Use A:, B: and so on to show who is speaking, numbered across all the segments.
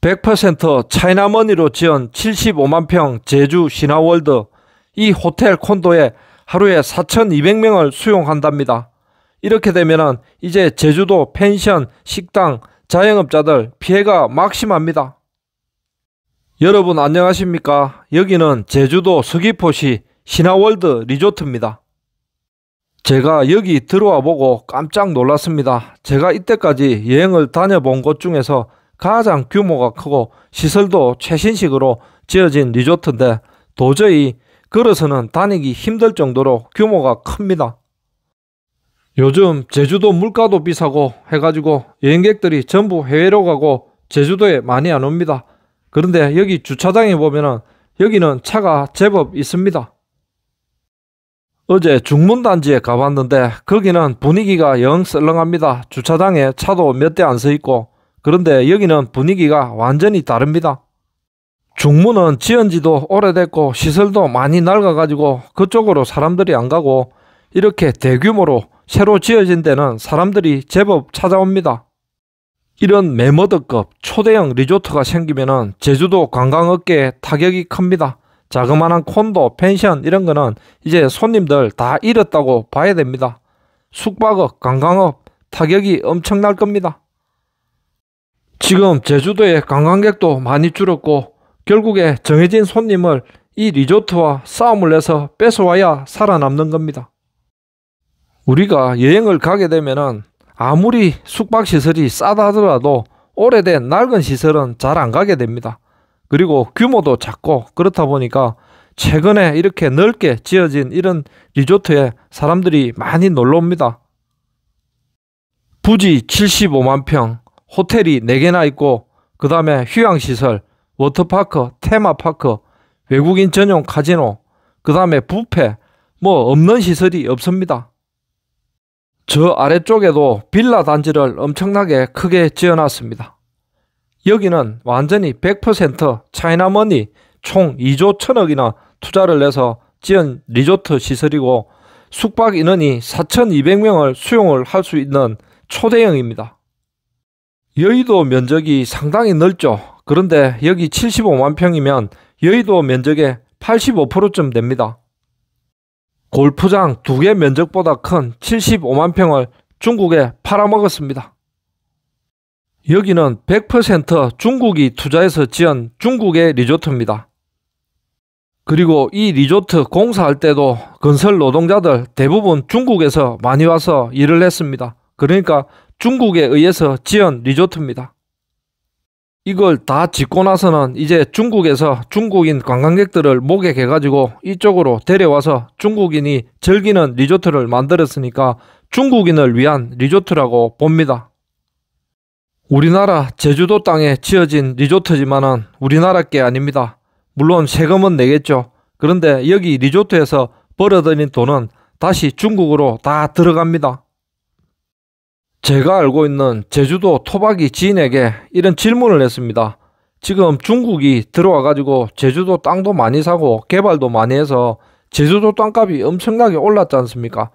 A: 100% 차이나머니로 지은 75만 평 제주 신화월드 이 호텔 콘도에 하루에 4,200명을 수용한답니다. 이렇게 되면 이제 제주도 펜션, 식당, 자영업자들 피해가 막심합니다. 여러분 안녕하십니까? 여기는 제주도 서귀포시 신화월드 리조트입니다. 제가 여기 들어와 보고 깜짝 놀랐습니다. 제가 이때까지 여행을 다녀본 곳 중에서 가장 규모가 크고 시설도 최신식으로 지어진 리조트인데 도저히 걸어서는 다니기 힘들 정도로 규모가 큽니다. 요즘 제주도 물가도 비싸고 해가지고 여행객들이 전부 해외로 가고 제주도에 많이 안 옵니다. 그런데 여기 주차장에 보면은 여기는 차가 제법 있습니다. 어제 중문단지에 가봤는데 거기는 분위기가 영 썰렁합니다. 주차장에 차도 몇 대 안 서 있고 그런데 여기는 분위기가 완전히 다릅니다. 중문은 지은 지도 오래됐고 시설도 많이 낡아가지고 그쪽으로 사람들이 안 가고 이렇게 대규모로 새로 지어진 데는 사람들이 제법 찾아옵니다. 이런 메머드급 초대형 리조트가 생기면 제주도 관광업계에 타격이 큽니다. 자그마한 콘도, 펜션 이런 거는 이제 손님들 다 잃었다고 봐야 됩니다. 숙박업, 관광업 타격이 엄청날 겁니다. 지금 제주도에 관광객도 많이 줄었고 결국에 정해진 손님을 이 리조트와 싸움을 내서 뺏어와야 살아남는 겁니다. 우리가 여행을 가게 되면 아무리 숙박시설이 싸다 하더라도 오래된 낡은 시설은 잘 안 가게 됩니다. 그리고 규모도 작고 그렇다 보니까 최근에 이렇게 넓게 지어진 이런 리조트에 사람들이 많이 놀러 옵니다. 부지 75만 평, 호텔이 4개나 있고 그 다음에 휴양시설, 워터파크, 테마파크, 외국인 전용 카지노, 그 다음에 부페, 뭐 없는 시설이 없습니다. 저 아래쪽에도 빌라 단지를 엄청나게 크게 지어놨습니다. 여기는 완전히 100% 차이나머니 총 2조 천억이나 투자를 내서 지은 리조트 시설이고 숙박 인원이 4,200명을 수용을 할 수 있는 초대형입니다. 여의도 면적이 상당히 넓죠. 그런데 여기 75만 평이면 여의도 면적의 85%쯤 됩니다. 골프장 두 개 면적보다 큰 75만 평을 중국에 팔아먹었습니다. 여기는 100% 중국이 투자해서 지은 중국의 리조트입니다. 그리고 이 리조트 공사할 때도 건설 노동자들 대부분 중국에서 많이 와서 일을 했습니다. 그러니까 중국에 의해서 지은 리조트입니다. 이걸 다 짓고 나서는 이제 중국에서 중국인 관광객들을 목에해가지고 이쪽으로 데려와서 중국인이 즐기는 리조트를 만들었으니까 중국인을 위한 리조트라고 봅니다. 우리나라 제주도 땅에 지어진 리조트지만은 우리나라 게 아닙니다. 물론 세금은 내겠죠. 그런데 여기 리조트에서 벌어들인 돈은 다시 중국으로 다 들어갑니다. 제가 알고 있는 제주도 토박이 지인에게 이런 질문을 했습니다. 지금 중국이 들어와 가지고 제주도 땅도 많이 사고 개발도 많이 해서 제주도 땅값이 엄청나게 올랐지 않습니까?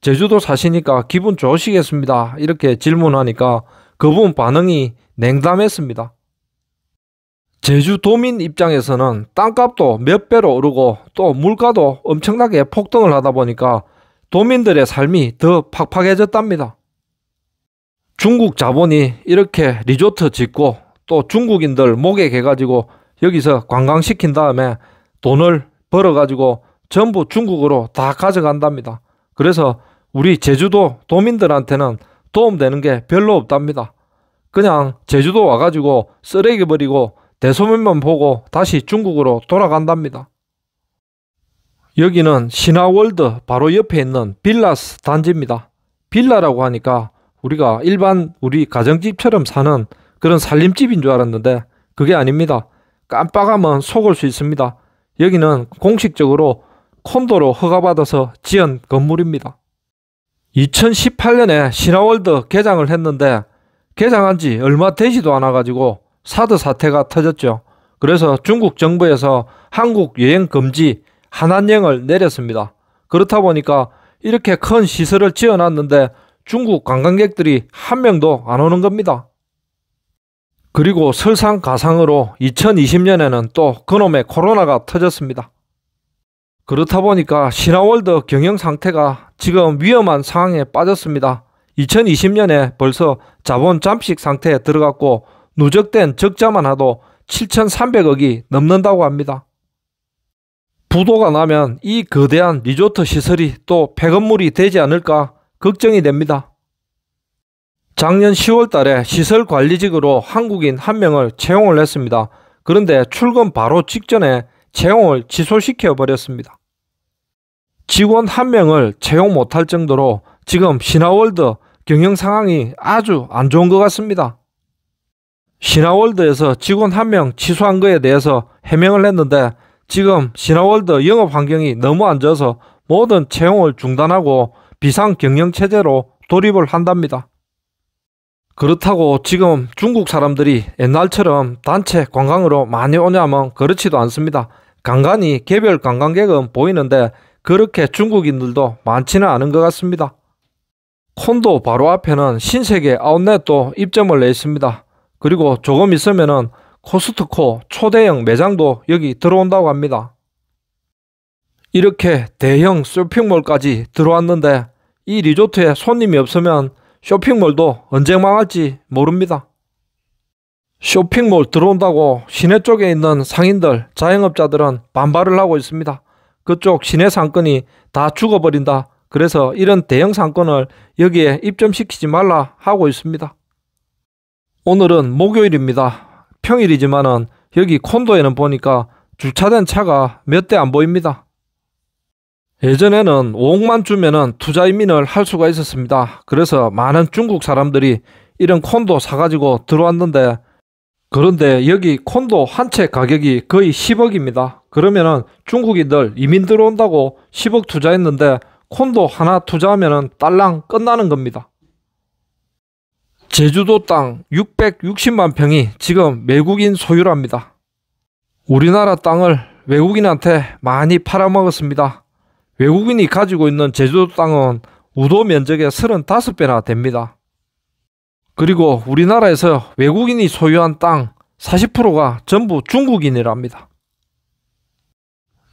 A: 제주도 사시니까 기분 좋으시겠습니다. 이렇게 질문하니까 그분 반응이 냉담했습니다. 제주도민 입장에서는 땅값도 몇 배로 오르고 또 물가도 엄청나게 폭등을 하다 보니까 도민들의 삶이 더 팍팍해졌답니다. 중국 자본이 이렇게 리조트 짓고 또 중국인들 목에 개가지고 여기서 관광시킨 다음에 돈을 벌어가지고 전부 중국으로 다 가져간답니다. 그래서 우리 제주도 도민들한테는 도움되는 게 별로 없답니다. 그냥 제주도 와가지고 쓰레기 버리고 대소면만 보고 다시 중국으로 돌아간답니다. 여기는 신화월드 바로 옆에 있는 빌라스 단지입니다. 빌라라고 하니까 우리가 일반 우리 가정집처럼 사는 그런 살림집인 줄 알았는데 그게 아닙니다. 깜빡하면 속을 수 있습니다. 여기는 공식적으로 콘도로 허가받아서 지은 건물입니다. 2018년에 신화월드 개장을 했는데 개장한 지 얼마 되지도 않아 가지고 사드 사태가 터졌죠. 그래서 중국 정부에서 한국 여행 금지 한한령을 내렸습니다. 그렇다 보니까 이렇게 큰 시설을 지어놨는데 중국 관광객들이 한 명도 안 오는 겁니다. 그리고 설상가상으로 2020년에는 또 그놈의 코로나가 터졌습니다. 그렇다 보니까 신화월드 경영 상태가 지금 위험한 상황에 빠졌습니다. 2020년에 벌써 자본 잠식 상태에 들어갔고 누적된 적자만 하도 7,300억이 넘는다고 합니다. 부도가 나면 이 거대한 리조트 시설이 또 폐건물이 되지 않을까 걱정이 됩니다. 작년 10월 달에 시설 관리직으로 한국인 한 명을 채용을 했습니다. 그런데 출근 바로 직전에 채용을 취소시켜 버렸습니다. 직원 한 명을 채용 못할 정도로 지금 신화월드 경영 상황이 아주 안 좋은 것 같습니다. 신화월드에서 직원 한 명 취소한 것에 대해서 해명을 했는데 지금 신화월드 영업 환경이 너무 안 좋아서 모든 채용을 중단하고 비상경영체제로 돌입을 한답니다. 그렇다고 지금 중국 사람들이 옛날처럼 단체 관광으로 많이 오냐면 그렇지도 않습니다. 간간히 개별 관광객은 보이는데 그렇게 중국인들도 많지는 않은 것 같습니다. 콘도 바로 앞에는 신세계 아웃렛도 입점을 내 있습니다. 그리고 조금 있으면 코스트코 초대형 매장도 여기 들어온다고 합니다. 이렇게 대형 쇼핑몰까지 들어왔는데 이 리조트에 손님이 없으면 쇼핑몰도 언제 망할지 모릅니다. 쇼핑몰 들어온다고 시내 쪽에 있는 상인들, 자영업자들은 반발을 하고 있습니다. 그쪽 시내 상권이 다 죽어버린다. 그래서 이런 대형 상권을 여기에 입점시키지 말라 하고 있습니다. 오늘은 목요일입니다. 평일이지만은 여기 콘도에는 보니까 주차된 차가 몇 대 안 보입니다. 예전에는 5억만 주면은 투자 이민을 할 수가 있었습니다. 그래서 많은 중국 사람들이 이런 콘도 사가지고 들어왔는데 그런데 여기 콘도 한 채 가격이 거의 10억입니다. 그러면은 중국인들 이민 들어온다고 10억 투자했는데 콘도 하나 투자하면은 딸랑 끝나는 겁니다. 제주도 땅 660만 평이 지금 외국인 소유랍니다. 우리나라 땅을 외국인한테 많이 팔아먹었습니다. 외국인이 가지고 있는 제주도 땅은 우도 면적의 35배나 됩니다. 그리고 우리나라에서 외국인이 소유한 땅 40%가 전부 중국인이랍니다.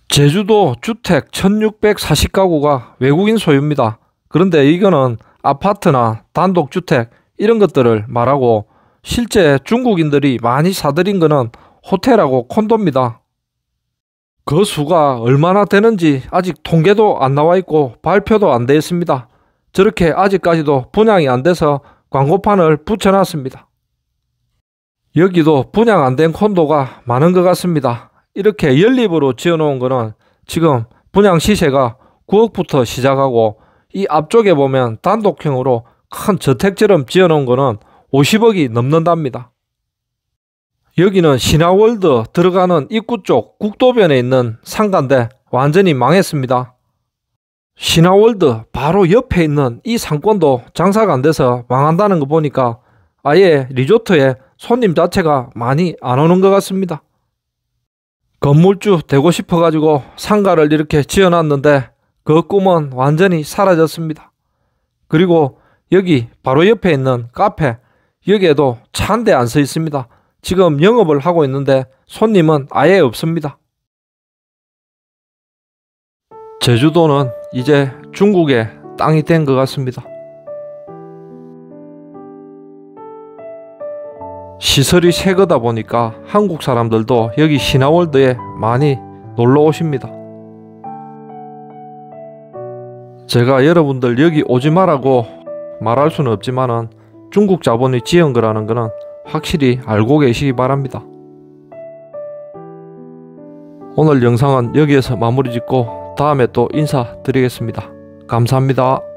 A: 제주도 주택 1640가구가 외국인 소유입니다. 그런데 이거는 아파트나 단독주택 이런 것들을 말하고 실제 중국인들이 많이 사들인 거는 호텔하고 콘도입니다. 그 수가 얼마나 되는지 아직 통계도 안 나와 있고 발표도 안 되어 있습니다. 저렇게 아직까지도 분양이 안 돼서 광고판을 붙여놨습니다. 여기도 분양 안 된 콘도가 많은 것 같습니다. 이렇게 연립으로 지어놓은 것은 지금 분양 시세가 9억부터 시작하고 이 앞쪽에 보면 단독형으로 큰 저택처럼 지어놓은 것은 50억이 넘는답니다. 여기는 신화월드 들어가는 입구 쪽 국도변에 있는 상가인데 완전히 망했습니다. 신화월드 바로 옆에 있는 이 상권도 장사가 안 돼서 망한다는 거 보니까 아예 리조트에 손님 자체가 많이 안 오는 것 같습니다. 건물주 되고 싶어가지고 상가를 이렇게 지어놨는데 그 꿈은 완전히 사라졌습니다. 그리고 여기 바로 옆에 있는 카페 여기에도 찬대안 서 있습니다. 지금 영업을 하고 있는데 손님은 아예 없습니다. 제주도는 이제 중국의 땅이 된 것 같습니다. 시설이 새 거다 보니까 한국 사람들도 여기 시나월드에 많이 놀러 오십니다. 제가 여러분들 여기 오지 마라고 말할 수는 없지만은 중국 자본이 지은 거라는 거는 확실히 알고 계시기 바랍니다. 오늘 영상은 여기에서 마무리 짓고 다음에 또 인사드리겠습니다. 감사합니다.